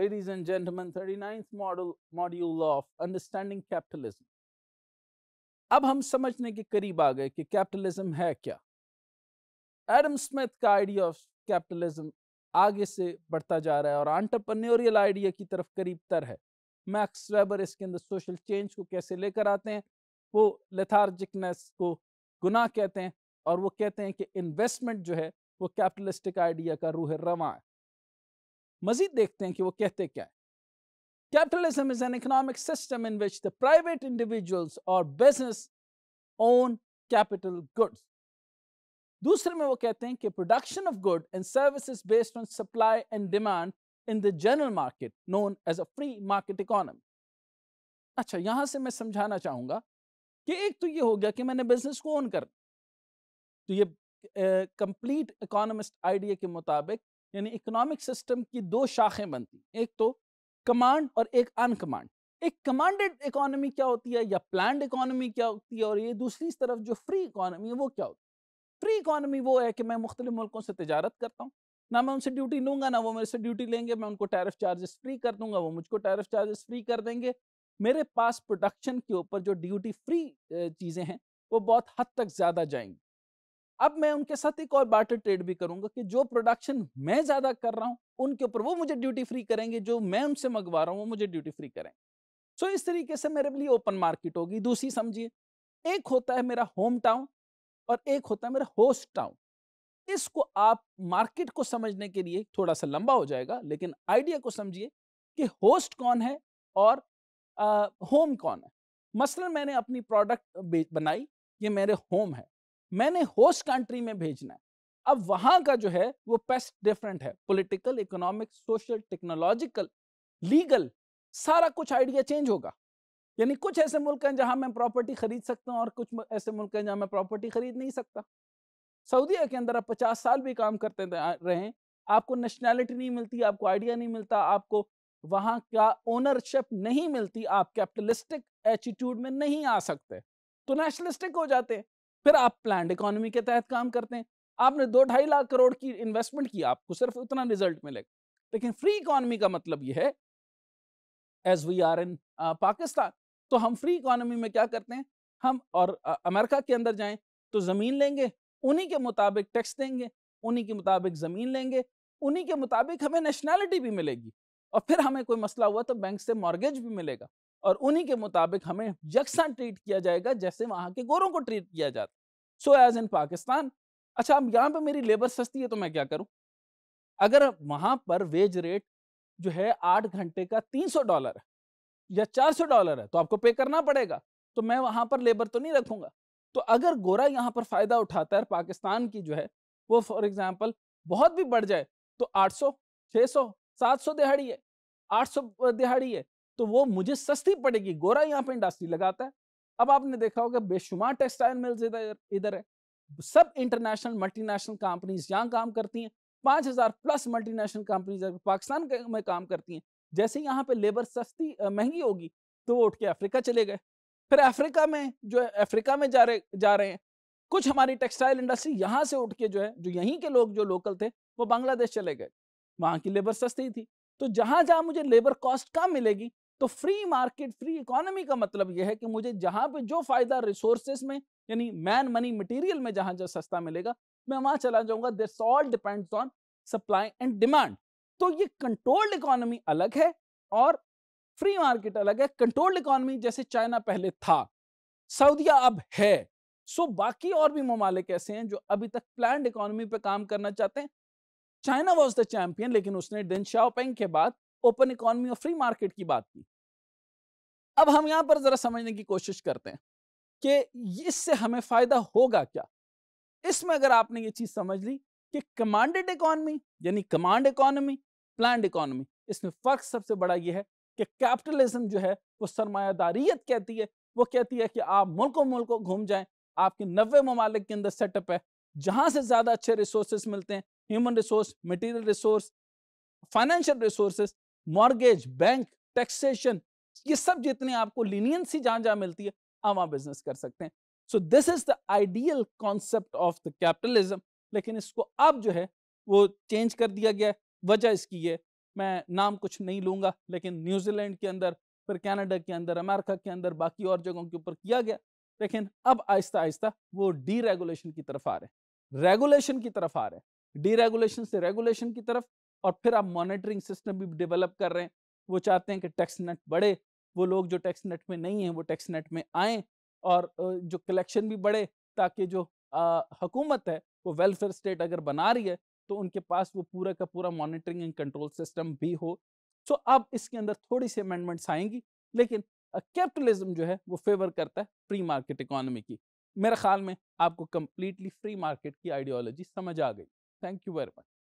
Ladies and gentlemen, 39th model, module of Understanding Capitalism. अब हम समझने के करीब आ गए कि कैपिटलिज्म है क्या एडम स्मिथ का आइडिया ऑफ कैपिटलिज्म आगे से बढ़ता जा रहा है और आंटरप्रन्योरियल आइडिया की तरफ करीब तर है मैक्स वेबर इसके अंदर सोशल चेंज को कैसे लेकर आते हैं वो लेथार्जिकनेस को गुनाह कहते हैं और वो कहते हैं कि इन्वेस्टमेंट जो है वो कैपिटलिस्टिक आइडिया का रूह रवा है मजीद देखते हैं कि वो कहते क्या है capitalism is an economic system in which the private individuals और बिजनेस ओन कैपिटल गुड्स दूसरे में वो कहते हैं कि production of good and service based on supply and demand in the general market known as a free market economy अच्छा यहां से मैं समझाना चाहूंगा कि एक तो ये हो गया कि मैंने बिजनेस को ओन कर तो ये कंप्लीट इकोनॉमिस्ट आइडिया के मुताबिक यानी इकोनॉमिक सिस्टम की दो शाखें बनती एक तो कमांड और एक अनकमांड एक कमांडेड इकोनॉमी क्या होती है या प्लान इकोनॉमी क्या होती है और ये दूसरी तरफ जो फ्री इकोनॉमी है वो क्या होती है फ्री इकोनॉमी वो है कि मैं मुख्तलिफ मुल्कों से तजारत करता हूँ ना मैं उनसे ड्यूटी लूँगा ना वो मेरे से ड्यूटी लेंगे मैं उनको टैरिफ चार्जेस फ्री कर दूंगा वो मुझको टैरिफ चार्जेस फ्री कर देंगे मेरे पास प्रोडक्शन के ऊपर जो ड्यूटी फ्री चीज़ें हैं वो बहुत हद तक ज़्यादा जाएंगी अब मैं उनके साथ एक और बार्टर ट्रेड भी करूंगा कि जो प्रोडक्शन मैं ज्यादा कर रहा हूँ उनके ऊपर वो मुझे ड्यूटी फ्री करेंगे जो मैं उनसे मंगवा रहा हूँ वो मुझे ड्यूटी फ्री करेंगे सो इस तरीके से मेरे लिए ओपन मार्केट होगी दूसरी समझिए एक होता है मेरा होम टाउन और एक होता है मेरा होस्ट टाउन इसको आप मार्केट को समझने के लिए थोड़ा सा लंबा हो जाएगा लेकिन आइडिया को समझिए कि होस्ट कौन है और होम कौन है मसलन मैंने अपनी प्रोडक्ट बनाई ये मेरे होम है मैंने होस्ट कंट्री में भेजना है अब वहां का जो है वो पेस्ट डिफरेंट है political economic social technological legal सारा कुछ आइडिया चेंज होगा यानी कुछ ऐसे मुल्क हैं जहां मैं प्रॉपर्टी खरीद सकता हूँ और कुछ ऐसे मुल्क हैं जहां मैं प्रॉपर्टी खरीद नहीं सकता सऊदीया के अंदर आप पचास साल भी काम करते रहे आपको नेशनैलिटी नहीं मिलती आपको आइडिया नहीं मिलता आपको वहाँ का ओनरशिप नहीं मिलती आप कैपिटलिस्टिक एटीट्यूड में नहीं आ सकते तो नेशनलिस्टिक हो जाते हैं फिर आप प्लान इकोनॉमी के तहत काम करते हैं आपने दो ढाई लाख करोड़ की इन्वेस्टमेंट की आपको सिर्फ उतना रिजल्ट मिलेगा लेकिन फ्री इकोनॉमी का मतलब यह है as we are in Pakistan तो हम फ्री इकोनॉमी में क्या करते हैं हम और आ, अमेरिका के अंदर जाएं तो ज़मीन लेंगे उन्हीं के मुताबिक टैक्स देंगे उन्हीं के मुताबिक ज़मीन लेंगे उन्हीं के मुताबिक हमें नेशनैलिटी भी मिलेगी और फिर हमें कोई मसला हुआ तो बैंक से मॉर्गेज भी मिलेगा और उन्हीं के मुताबिक हमें यकसा ट्रीट किया जाएगा जैसे वहाँ के गोरों को ट्रीट किया जाता सो एज इन पाकिस्तान अच्छा अब यहाँ पर मेरी लेबर सस्ती है तो मैं क्या करूँ अगर वहाँ पर वेज रेट जो है आठ घंटे का तीन सौ डॉलर है या चार सौ डॉलर है तो आपको पे करना पड़ेगा तो मैं वहाँ पर लेबर तो नहीं रखूँगा तो अगर गोरा यहाँ पर फ़ायदा उठाता है पाकिस्तान की जो है वो फॉर एग्ज़ाम्पल बहुत भी बढ़ जाए तो आठ सौ छः सौ सात सौ दिहाड़ी है आठ सौ दिहाड़ी है तो वो मुझे सस्ती पड़ेगी गोरा यहाँ पे इंडस्ट्री लगाता है अब आपने देखा होगा बेशुमार टेक्सटाइल मिल्स इधर इधर है सब इंटरनेशनल मल्टीनेशनल कंपनीज यहाँ काम करती हैं पाँच हज़ार प्लस मल्टीनेशनल कंपनीज पाकिस्तान में काम करती हैं जैसे यहाँ पे लेबर सस्ती महंगी होगी तो वो उठ के अफ्रीका चले गए फिर अफ्रीका में जो है अफ्रीका में जा रहे जा रहे हैं कुछ हमारी टेक्सटाइल इंडस्ट्री यहाँ से उठ के जो है जो यहीं के लोग जो लोकल थे वो बांग्लादेश चले गए वहाँ की लेबर सस्ती थी तो जहाँ जहाँ मुझे लेबर कॉस्ट कम मिलेगी तो फ्री मार्केट फ्री इकोनॉमी का मतलब यह है कि मुझे जहां पे जो फायदा रिसोर्सेस में यानी मैन मनी मटेरियल में जहां जो सस्ता मिलेगा मैं वहां चला जाऊंगा this all depends on supply and demand तो ये कंट्रोल्ड इकोनॉमी अलग है और फ्री मार्केट अलग है कंट्रोल्ड इकोनॉमी जैसे चाइना पहले था सऊदिया अब है सो बाकी और भी ममालिक ऐसे हैं जो अभी तक प्लान इकोनॉमी पर काम करना चाहते हैं चाइना वॉज द चैंपियन लेकिन उसने डेंग शाओपेंग के बाद ओपन इकोनॉमी और फ्री मार्केट की बात की अब हम यहाँ पर ज़रा समझने की कोशिश करते हैं कि इससे हमें फ़ायदा होगा क्या इसमें अगर आपने ये चीज़ समझ ली कि कमांडेड इकोनॉमी यानी कमांड इकोनॉमी प्लान इकोनॉमी इसमें फ़र्क सबसे बड़ा यह है कि कैपिटलिज्म जो है वो सरमायादारियत कहती है वो कहती है कि आप मुल्कों मुल्कों घूम जाएं आपके नब्बे ममालिक के अंदर सेटअप है जहाँ से ज़्यादा अच्छे रिसोर्स मिलते हैं human resource material resource financial resources mortgage bank taxation ये सब जितने आपको लीनियंसी जहां जहां मिलती है आप वहां बिजनेस कर सकते हैं so this is the ideal concept of the capitalism लेकिन इसको अब जो है वो चेंज कर दिया गया है वजह इसकी है मैं नाम कुछ नहीं लूंगा लेकिन न्यूजीलैंड के अंदर फिर कनाडा के अंदर अमेरिका के अंदर बाकी और जगहों के ऊपर किया गया लेकिन अब आहिस्ता आहिस्ता वो डीरेगुलेशन की तरफ आ रहे हैं रेगुलेशन की तरफ आ रहे हैं डीरेगुलेशन से रेगुलेशन की तरफ और फिर आप मॉनिटरिंग सिस्टम भी डेवलप कर रहे हैं वो चाहते हैं कि टैक्स नेट बढ़े वो लोग जो टैक्स नेट में नहीं हैं वो टैक्स नेट में आएँ और जो कलेक्शन भी बढ़े ताकि जो हुकूमत है वो वेलफेयर स्टेट अगर बना रही है तो उनके पास वो पूरा का पूरा मॉनिटरिंग एंड कंट्रोल सिस्टम भी हो सो अब इसके अंदर थोड़ी सी अमेंडमेंट्स आएंगी लेकिन कैपिटलिज्म जो है वो फेवर करता है फ्री मार्केट इकोनॉमी की मेरे ख्याल में आपको कम्प्लीटली फ्री मार्केट की आइडियोलॉजी समझ आ गई थैंक यू वेरी मच